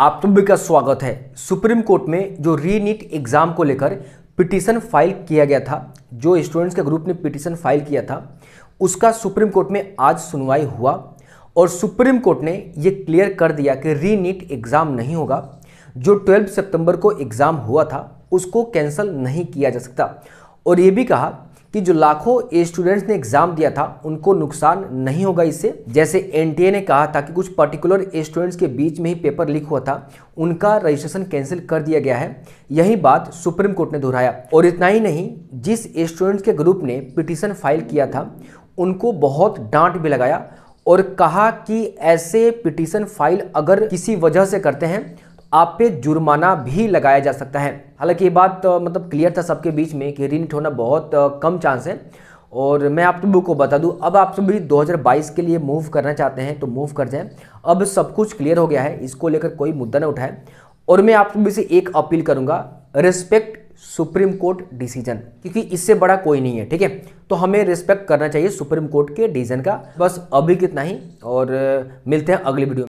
आप तुम भी का स्वागत है सुप्रीम कोर्ट में जो री नीट एग्ज़ाम को लेकर पिटीशन फाइल किया गया था जो स्टूडेंट्स के ग्रुप ने पिटीशन फाइल किया था उसका सुप्रीम कोर्ट में आज सुनवाई हुआ और सुप्रीम कोर्ट ने ये क्लियर कर दिया कि री नीट एग्ज़ाम नहीं होगा जो 12 सितंबर को एग्ज़ाम हुआ था उसको कैंसिल नहीं किया जा सकता और ये भी कहा कि जो लाखों स्टूडेंट्स ने एग्जाम दिया था उनको नुकसान नहीं होगा इससे जैसे एनटीए ने कहा था कि कुछ पर्टिकुलर स्टूडेंट्स के बीच में ही पेपर लीक हुआ था उनका रजिस्ट्रेशन कैंसिल कर दिया गया है यही बात सुप्रीम कोर्ट ने दोहराया और इतना ही नहीं जिस स्टूडेंट्स के ग्रुप ने पिटिशन फाइल किया था उनको बहुत डांट भी लगाया और कहा कि ऐसे पिटिशन फाइल अगर किसी वजह से करते हैं आप पे जुर्माना भी लगाया जा सकता है हालांकि ये बात मतलब क्लियर था सबके बीच में कि रिनिट होना बहुत कम चांस है और मैं आप सभी को बता दूं अब आप सभी 2022 के लिए मूव करना चाहते हैं तो मूव कर जाएं अब सब कुछ क्लियर हो गया है इसको लेकर कोई मुद्दा ना उठाए और मैं आप सभी से एक अपील करूंगा रिस्पेक्ट सुप्रीम कोर्ट डिसीजन क्योंकि इससे बड़ा कोई नहीं है ठीक है तो हमें रिस्पेक्ट करना चाहिए सुप्रीम कोर्ट के डिसीजन का बस अभी कितना ही और मिलते हैं अगले वीडियो